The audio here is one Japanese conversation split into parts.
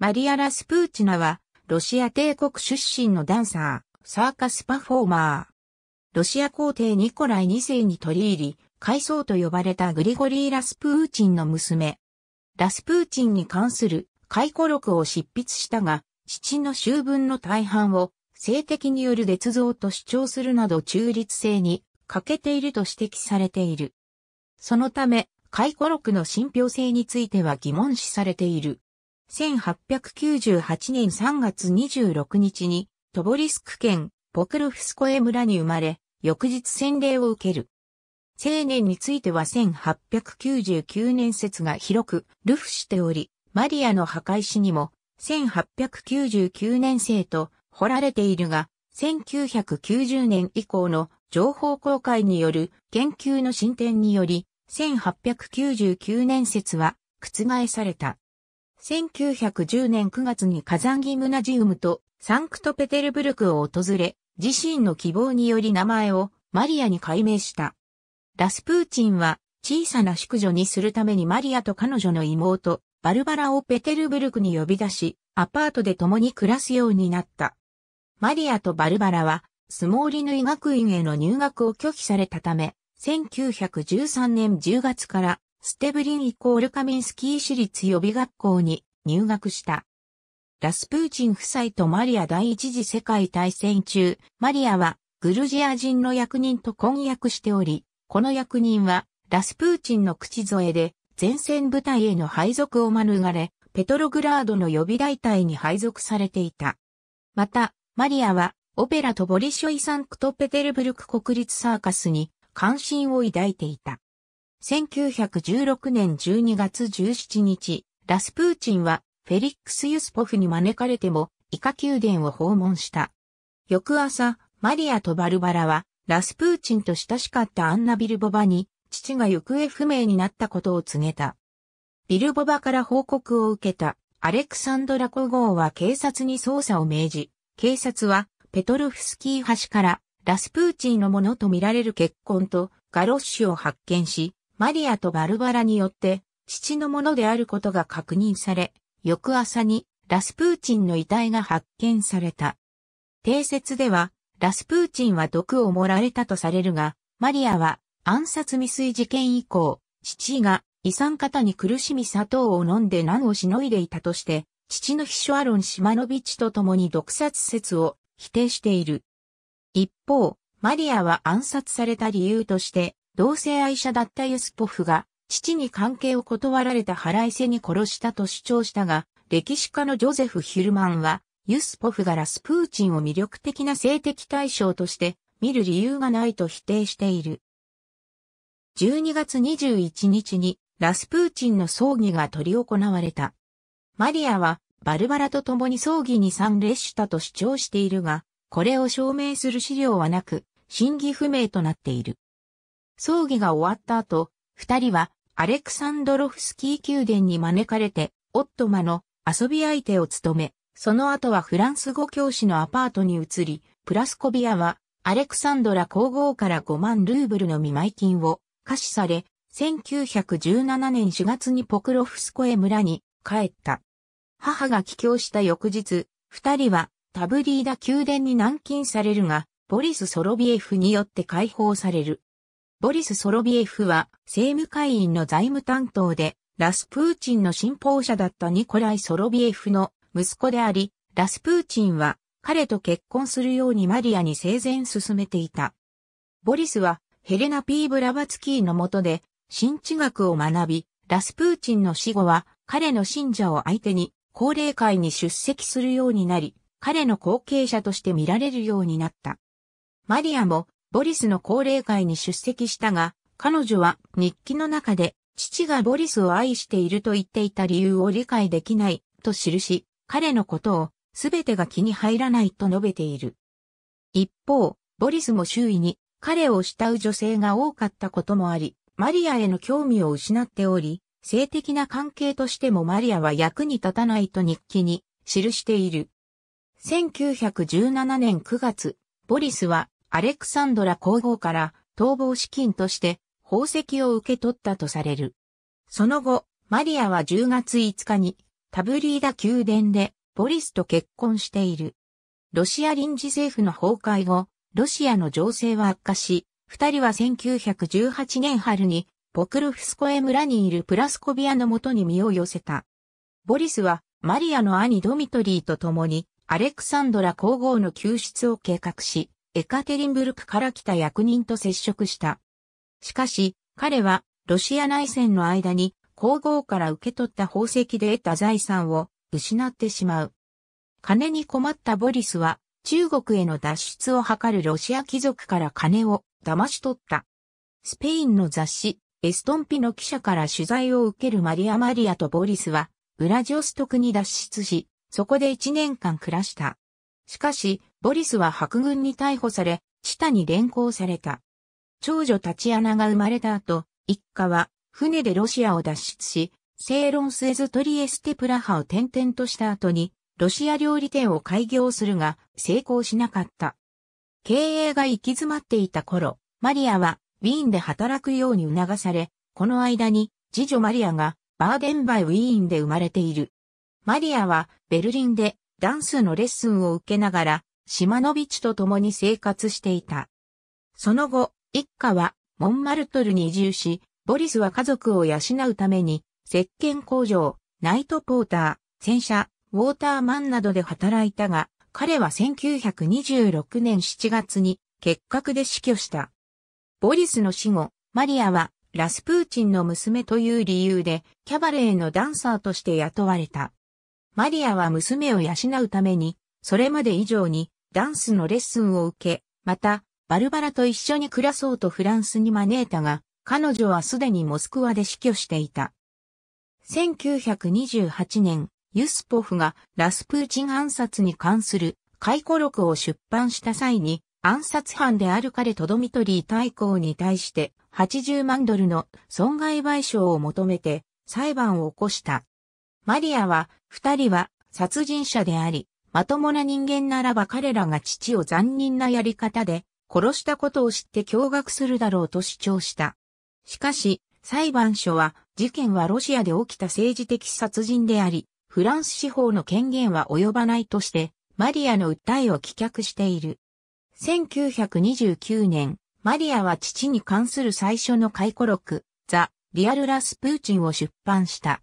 マリア・ラスプーチナは、ロシア帝国出身のダンサー、サーカスパフォーマー。ロシア皇帝ニコライ2世に取り入り、階層と呼ばれたグリゴリー・ラスプーチンの娘。ラスプーチンに関する回顧録を執筆したが、父の修文の大半を性的による劣造と主張するなど中立性に欠けていると指摘されている。そのため、回顧録の信憑性については疑問視されている。1898年3月26日に、トボリスク県ポクルフスコエ村に生まれ、翌日洗礼を受ける。青年については1899年説が広く、ルフしており、マリアの墓石にも、1899年生と掘られているが、1990年以降の情報公開による研究の進展により、1899年説は覆された。1910年9月にカザンギムナジウムとサンクトペテルブルクを訪れ、自身の希望により名前をマリアに改名した。ラスプーチンは小さな宿女にするためにマリアと彼女の妹、バルバラをペテルブルクに呼び出し、アパートで共に暮らすようになった。マリアとバルバラは、スモーリヌ医学院への入学を拒否されたため、1913年10月からステブリンイコールカミンスキー私立予備学校に入学した。ラスプーチン夫妻とマリア第一次世界大戦中、マリアはグルジア人の役人と婚約しており、この役人はラスプーチンの口添えで前線部隊への配属を免れ、ペトログラードの予備大隊に配属されていた。また、マリアはオペラとボリショイサンクトペテルブルク国立サーカスに関心を抱いていた。1916年12月17日、ラスプーチンはフェリックス・ユスポフに招かれてもイカ宮殿を訪問した。翌朝、マリアとバルバラはラスプーチンと親しかったアンナ・ビルボバに父が行方不明になったことを告げた。ビルボバから報告を受けたアレクサンドラゴーは警察に捜査を命じ、警察はペトルフスキー橋からラスプーチンのものとみられる血痕とガロッシュを発見し、マリアとバルバラによって、父のものであることが確認され、翌朝にラスプーチンの遺体が発見された。定説では、ラスプーチンは毒を盛られたとされるが、マリアは暗殺未遂事件以降、父が遺産方に苦しみ砂糖を飲んで難をしのいでいたとして、父の秘書アロン・シマノビッチと共に毒殺説を否定している。一方、マリアは暗殺された理由として、同性愛者だったユスポフが、父に関係を断られた腹いせに殺したと主張したが、歴史家のジョゼフ・ヒルマンは、ユスポフがラスプーチンを魅力的な性的対象として見る理由がないと否定している。12月21日にラスプーチンの葬儀が執り行われた。マリアはバルバラと共に葬儀に参列したと主張しているが、これを証明する資料はなく、真偽不明となっている。葬儀が終わった後、二人はアレクサンドロフスキー宮殿に招かれて、オットマの遊び相手を務め、その後はフランス語教師のアパートに移り、プラスコビアはアレクサンドラ皇后から5万ルーブルの見舞金を貸しされ、1917年4月にポクロフスコエ村に帰った。母が帰郷した翌日、二人はタブリーダ宮殿に軟禁されるが、ボリス・ソロビエフによって解放される。ボリス・ソロビエフは政務会員の財務担当で、ラスプーチンの信奉者だったニコライ・ソロビエフの息子であり、ラスプーチンは彼と結婚するようにマリアに生前進めていた。ボリスはヘレナ・ピー・ブラバツキーの下で新知学を学び、ラスプーチンの死後は彼の信者を相手に高齢会に出席するようになり、彼の後継者として見られるようになった。マリアもボリスの高齢会に出席したが、彼女は日記の中で父がボリスを愛していると言っていた理由を理解できないと記し、彼のことをすべてが気に入らないと述べている。一方、ボリスも周囲に彼を慕う女性が多かったこともあり、マリアへの興味を失っており、性的な関係としてもマリアは役に立たないと日記に記している。1917年9月、ボリスはアレクサンドラ皇后から逃亡資金として宝石を受け取ったとされる。その後、マリアは10月5日にタブリーダ宮殿でボリスと結婚している。ロシア臨時政府の崩壊後、ロシアの情勢は悪化し、二人は1918年春にポクルフスコエ村にいるプラスコビアの元に身を寄せた。ボリスはマリアの兄ドミトリーと共にアレクサンドラ皇后の救出を計画し、エカテリンブルクから来た役人と接触した。しかし、彼はロシア内戦の間に皇后から受け取った宝石で得た財産を失ってしまう。金に困ったボリスは中国への脱出を図るロシア貴族から金を騙し取った。スペインの雑誌エストンピの記者から取材を受けるマリア・マリアとボリスはウラジオストクに脱出し、そこで一年間暮らした。しかし、ボリスは白軍に逮捕され、チタに連行された。長女タチアナが生まれた後、一家は船でロシアを脱出し、セーロンスエズトリエステプラハを転々とした後に、ロシア料理店を開業するが、成功しなかった。経営が行き詰まっていた頃、マリアはウィーンで働くように促され、この間に次女マリアがバーデンバイウィーンで生まれている。マリアはベルリンでダンスのレッスンを受けながらシマノビチと共に生活していた。その後、一家はモンマルトルに移住し、ボリスは家族を養うために、石鹸工場、ナイトポーター、戦車、ウォーターマンなどで働いたが、彼は1926年7月に結核で死去した。ボリスの死後、マリアはラスプーチンの娘という理由でキャバレーのダンサーとして雇われた。マリアは娘を養うために、それまで以上にダンスのレッスンを受け、また、バルバラと一緒に暮らそうとフランスに招いたが、彼女はすでにモスクワで死去していた。1928年、ユスポフがラスプーチン暗殺に関する回顧録を出版した際に、暗殺犯である彼とドミトリー大公に対して80万ドルの損害賠償を求めて裁判を起こした。マリアは、二人は殺人者であり、まともな人間ならば彼らが父を残忍なやり方で殺したことを知って驚愕するだろうと主張した。しかし、裁判所は、事件はロシアで起きた政治的殺人であり、フランス司法の権限は及ばないとして、マリアの訴えを棄却している。1929年、マリアは父に関する最初の回顧録、ザ・リアル・ラス・プーチンを出版した。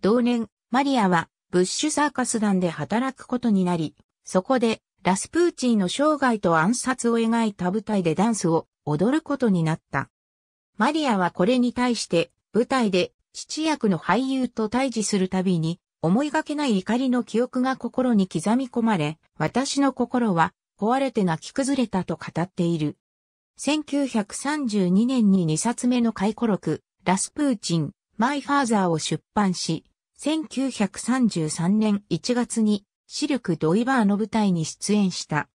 同年、マリアはブッシュサーカス団で働くことになり、そこでラスプーチーの生涯と暗殺を描いた舞台でダンスを踊ることになった。マリアはこれに対して舞台で父役の俳優と対峙するたびに思いがけない怒りの記憶が心に刻み込まれ、私の心は壊れて泣き崩れたと語っている。1932年に2冊目の回顧録、ラスプーチン、マイファーザーを出版し、1933年1月にシルク・ドイバーの舞台に出演した。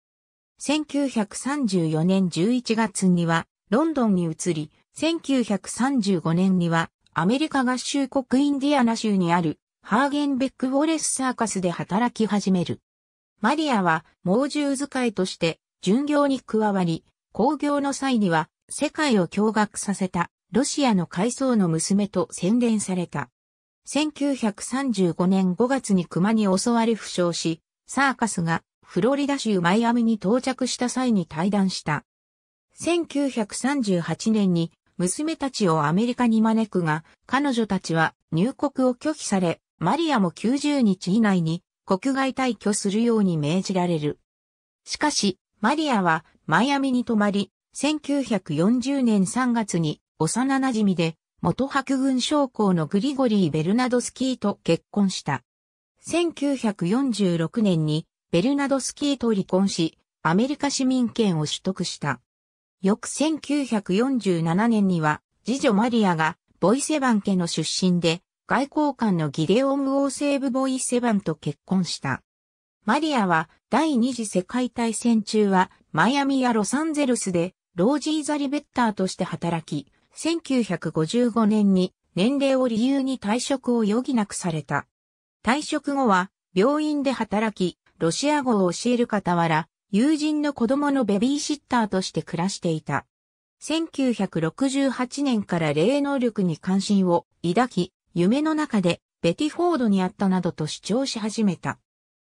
1934年11月にはロンドンに移り、1935年にはアメリカ合衆国インディアナ州にあるハーゲンベック・ウォレスサーカスで働き始める。マリアは猛獣使いとして巡業に加わり、工業の際には世界を驚愕させたロシアの階層の娘と洗練された。1935年5月に熊に襲われ負傷し、サーカスがフロリダ州マイアミに到着した際に対談した。1938年に娘たちをアメリカに招くが、彼女たちは入国を拒否され、マリアも90日以内に国外退去するように命じられる。しかし、マリアはマイアミに泊まり、1940年3月に幼馴染で元白軍将校のグリゴリー・ベルナドスキーと結婚した。1946年にベルナドスキーと離婚し、アメリカ市民権を取得した。翌1947年には、次女マリアがボイセバン家の出身で、外交官のギレオン・王政部ボイセバンと結婚した。マリアは第二次世界大戦中はマイアミやロサンゼルスでロージー・ザリベッターとして働き、1955年に年齢を理由に退職を余儀なくされた。退職後は病院で働き、ロシア語を教える傍ら、友人の子供のベビーシッターとして暮らしていた。1968年から霊能力に関心を抱き、夢の中でベティフォードにあったなどと主張し始めた。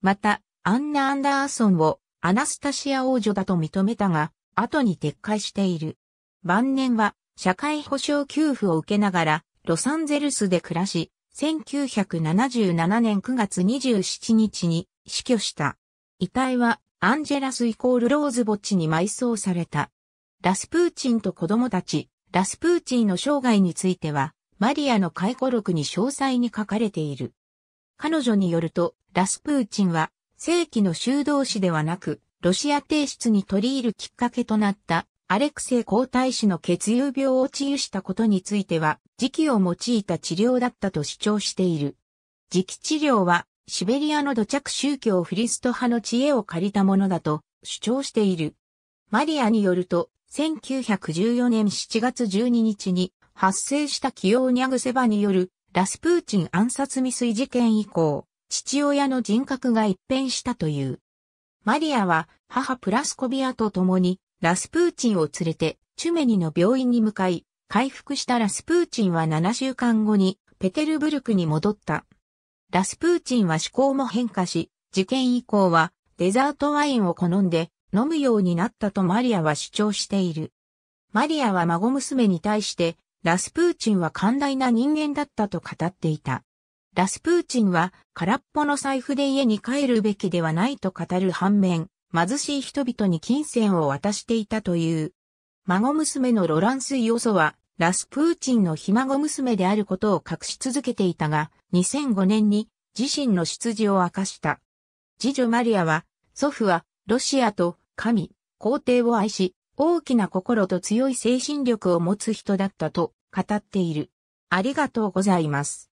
また、アンナ・アンダーソンをアナスタシア王女だと認めたが、後に撤回している。晩年は社会保障給付を受けながら、ロサンゼルスで暮らし、1977年9月27日に死去した。遺体はアンジェラスイコールローズ墓地に埋葬された。ラスプーチンと子供たち、ラスプーチンの生涯については、マリアの回顧録に詳細に書かれている。彼女によると、ラスプーチンは、正規の修道士ではなく、ロシア提出に取り入るきっかけとなったアレクセイ皇太子の血友病を治癒したことについては、磁気を用いた治療だったと主張している。磁気治療は、シベリアの土着宗教フリスト派の知恵を借りたものだと主張している。マリアによると、1914年7月12日に発生したキオーニャグセバによるラスプーチン暗殺未遂事件以降、父親の人格が一変したという。マリアは母プラスコビアと共にラスプーチンを連れてチュメニの病院に向かい、回復したラスプーチンは7週間後にペテルブルクに戻った。ラスプーチンは思考も変化し、事件以降はデザートワインを好んで飲むようになったとマリアは主張している。マリアは孫娘に対して、ラスプーチンは寛大な人間だったと語っていた。ラスプーチンは空っぽの財布で家に帰るべきではないと語る反面、貧しい人々に金銭を渡していたという。孫娘のロランス・イオソは、ラスプーチンのひ孫娘であることを隠し続けていたが、2005年に自身の出自を明かした。次女マリアは、祖父は、ロシアと神、皇帝を愛し、大きな心と強い精神力を持つ人だったと語っている。ありがとうございます。